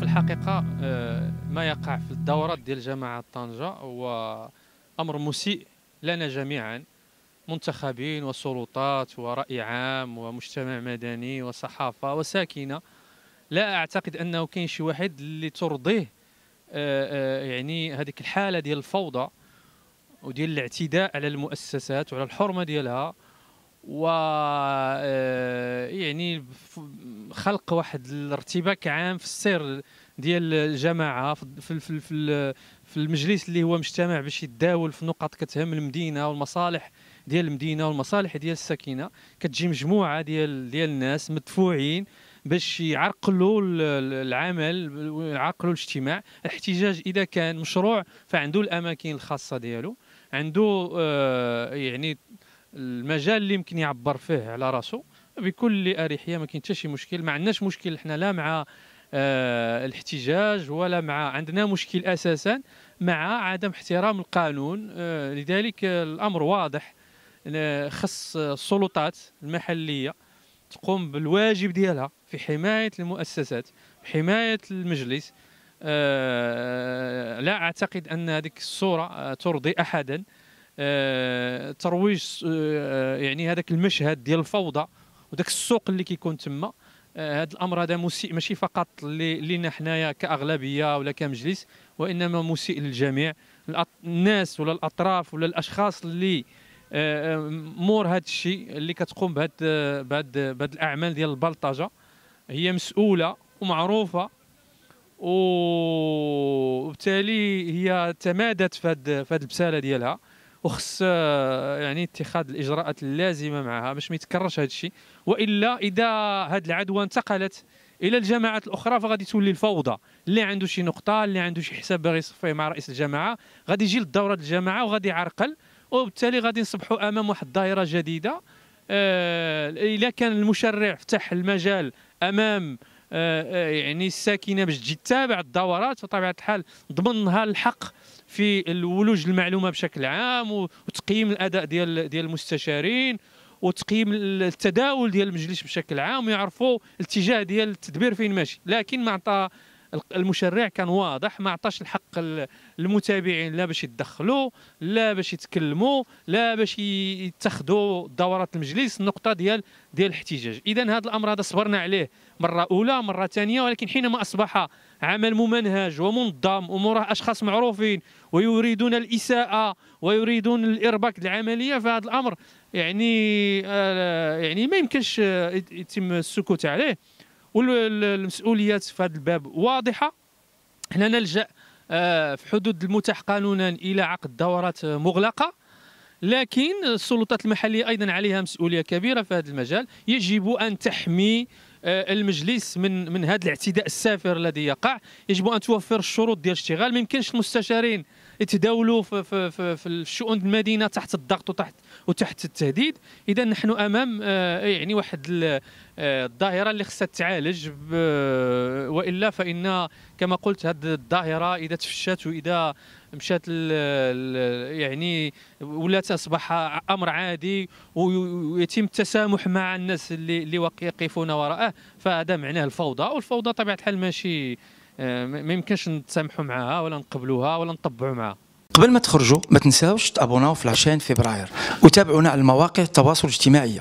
في الحقيقة آه، ما يقع في الدورات ديال جماعة طنجة هو أمر مسيء لنا جميعا منتخبين وسلطات ورأي عام ومجتمع مدني وصحافة وساكنة لا أعتقد أنه كاين شي واحد اللي ترضيه آه، آه، يعني هذيك الحالة ديال الفوضى وديال الاعتداء على المؤسسات وعلى الحرمة ديالها و آه، يعني خلق واحد الارتباك عام في السير ديال الجماعه في في في في المجلس اللي هو مجتمع باش يتداول في نقط كتهم المدينه والمصالح ديال المدينه والمصالح ديال الساكنه كتجي مجموعه ديال ديال الناس مدفوعين باش يعرقلوا العمل يعرقلوا الاجتماع الاحتجاج اذا كان مشروع فعنده الاماكن الخاصه ديالو عنده آه، يعني المجال اللي يمكن يعبر فيه على راسه بكل اريحيه ما كاين حتى شي مشكل ما عندناش مشكل احنا لا مع آه الاحتجاج ولا مع عندنا مشكل اساسا مع عدم احترام القانون آه لذلك الامر واضح خص السلطات المحليه تقوم بالواجب ديالها في حمايه المؤسسات حمايه المجلس آه لا اعتقد ان هذيك الصوره ترضي احدا ترويج آه، يعني هذاك المشهد ديال الفوضى وذاك السوق اللي كيكون تما آه، هذا الامر هذا مسيء ماشي فقط لينا حنايا كاغلبيه ولا كمجلس وانما مسيء للجميع الناس ولا الاطراف ولا الاشخاص اللي آه، مور هذا الشيء اللي كتقوم بهاد بهاد بهاد الاعمال ديال البلطجه هي مسؤوله ومعروفه وبالتالي هي تمادت في هذه البساله ديالها وخص آه، يعني اتخاذ الاجراءات اللازمه معها باش ما يتكررش هذا الشيء والا اذا هذه العدوى انتقلت الى الجماعات الاخرى فغادي تولي الفوضى اللي عنده شي نقطه اللي عنده شي حساب باغي يصفيه مع رئيس الجماعه غادي يجي للدوره الجماعه وغادي يعرقل وبالتالي غادي نصبحوا امام واحد الدائره جديده اذا آه، كان المشرع فتح المجال امام آه، آه، يعني الساكنه باش تجي تتابع الدورات بطبيعه الحال ضمنها الحق في الولوج المعلومه بشكل عام وتقييم الاداء ديال ديال المستشارين وتقييم التداول ديال المجلس بشكل عام ويعرفوا الاتجاه ديال التدبير فين ماشي لكن ما عطى المشرع كان واضح ما عطاش الحق للمتابعين لا باش يتدخلوا لا باش يتكلموا لا باش يتخذوا دورات المجلس النقطه ديال ديال الاحتجاج اذا هذا الامر هذا صبرنا عليه مره اولى مره ثانيه ولكن حينما اصبح عمل ممنهج ومنظم ومراه اشخاص معروفين ويريدون الاساءه ويريدون الارباك العمليه فهذا الامر يعني آه، يعني ما يمكنش يتم السكوت عليه والمسؤوليات في هذا الباب واضحه حنا نلجا آه، في حدود المتاح قانونا الى عقد دورات مغلقه لكن السلطات المحليه ايضا عليها مسؤوليه كبيره في هذا المجال يجب ان تحمي آه، المجلس من من هذا الاعتداء السافر الذي يقع يجب ان توفر الشروط ديال الاشتغال ما يمكنش المستشارين يتداولوا في, في, في, في الشؤون المدينه تحت الضغط وتحت وتحت التهديد اذا نحن امام آه، يعني واحد آه، الظاهره اللي خصها تعالج والا فان كما قلت هذه الظاهره اذا تفشت واذا مشات يعني ولات اصبح امر عادي ويتم التسامح مع الناس اللي اللي يقفون وراءه معاه فهذا معناه الفوضى والفوضى طبيعه الحال ماشي آه، ما يمكنش نتسامحوا معاها ولا نقبلوها ولا نطبعوا معاها قبل ما تخرجوا ما تنساوش تابوناو في لاشين فبراير وتابعونا على المواقع التواصل الاجتماعي